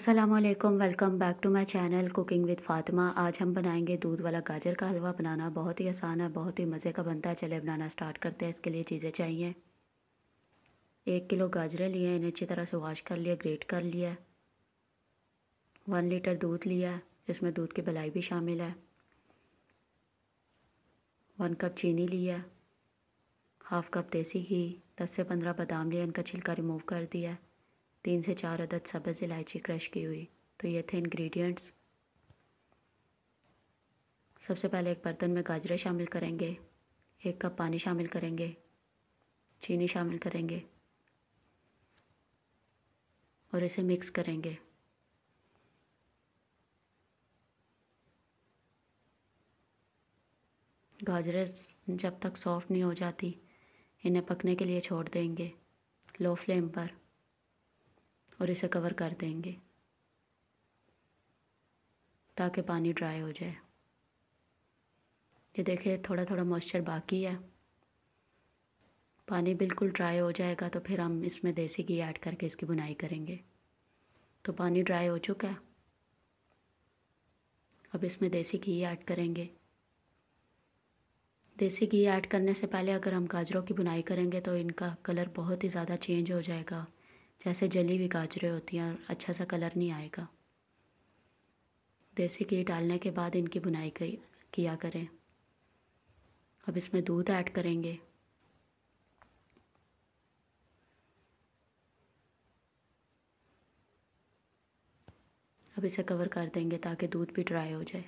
अस्सलाम वालेकुम welcome back to my channel cooking with Fatima आज हम बनाएंगे दूध वाला गाजर का हलवा बनाना बहुत ही आसान है बहुत ही मज़े का बनता है चले बनाना स्टार्ट करते हैं इसके लिए चीज़ें चाहिए एक किलो गाजरें लिए इन्हें अच्छी तरह से वॉश कर लिया ग्रेट कर लिया वन लीटर दूध लिया इसमें दूध की बलाई भी शामिल है वन कप चीनी लिया हाफ़ कप देसी घी दस से पंद्रह बादाम लिया इनका छिलका रिमूव कर दिया तीन से चार अदद सब्ज़ इलायची क्रश की हुई तो ये थे इंग्रेडिएंट्स सबसे पहले एक बर्तन में गाजरें शामिल करेंगे एक कप पानी शामिल करेंगे चीनी शामिल करेंगे और इसे मिक्स करेंगे गाजरें जब तक सॉफ्ट नहीं हो जाती इन्हें पकने के लिए छोड़ देंगे लो फ्लेम पर और इसे कवर कर देंगे ताकि पानी ड्राई हो जाए ये देखिए थोड़ा थोड़ा मॉइस्चर बाकी है पानी बिल्कुल ड्राई हो जाएगा तो फिर हम इसमें देसी घी ऐड करके इसकी बुनाई करेंगे तो पानी ड्राई हो चुका है अब इसमें देसी घी ऐड करेंगे देसी घी ऐड करने से पहले अगर हम गाजरों की बुनाई करेंगे तो इनका कलर बहुत ही ज़्यादा चेंज हो जाएगा जैसे जली हुई गाजरें होती हैं अच्छा सा कलर नहीं आएगा देसी घी डालने के बाद इनकी बुनाई किया करें अब इसमें दूध ऐड करेंगे अब इसे कवर कर देंगे ताकि दूध भी ड्राई हो जाए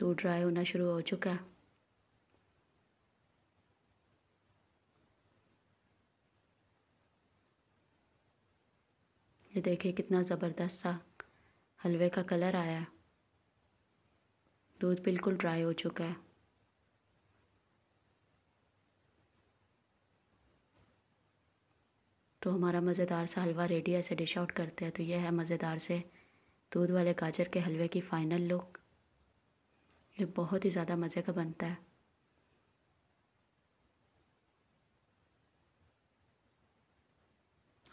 दूध ड्राई होना शुरू हो चुका है ये देखिए कितना ज़बरदस्त सा हलवे का कलर आया है दूध बिल्कुल ड्राई हो चुका है तो हमारा मज़ेदार सा हलवा रेडी है डिश आउट करते हैं तो यह है मज़ेदार से दूध वाले गाजर के हलवे की फ़ाइनल लुक ये बहुत ही ज़्यादा मज़े का बनता है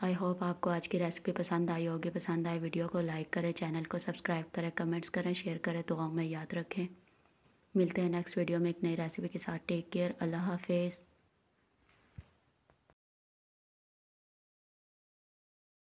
आई होप आपको आज की रेसिपी पसंद आई होगी पसंद आए वीडियो को लाइक करें चैनल को सब्सक्राइब करें कमेंट्स करें शेयर करें दुआओं में याद रखें मिलते हैं नेक्स्ट वीडियो में एक नई रेसिपी के साथ टेक केयर अल्लाह हाफिज़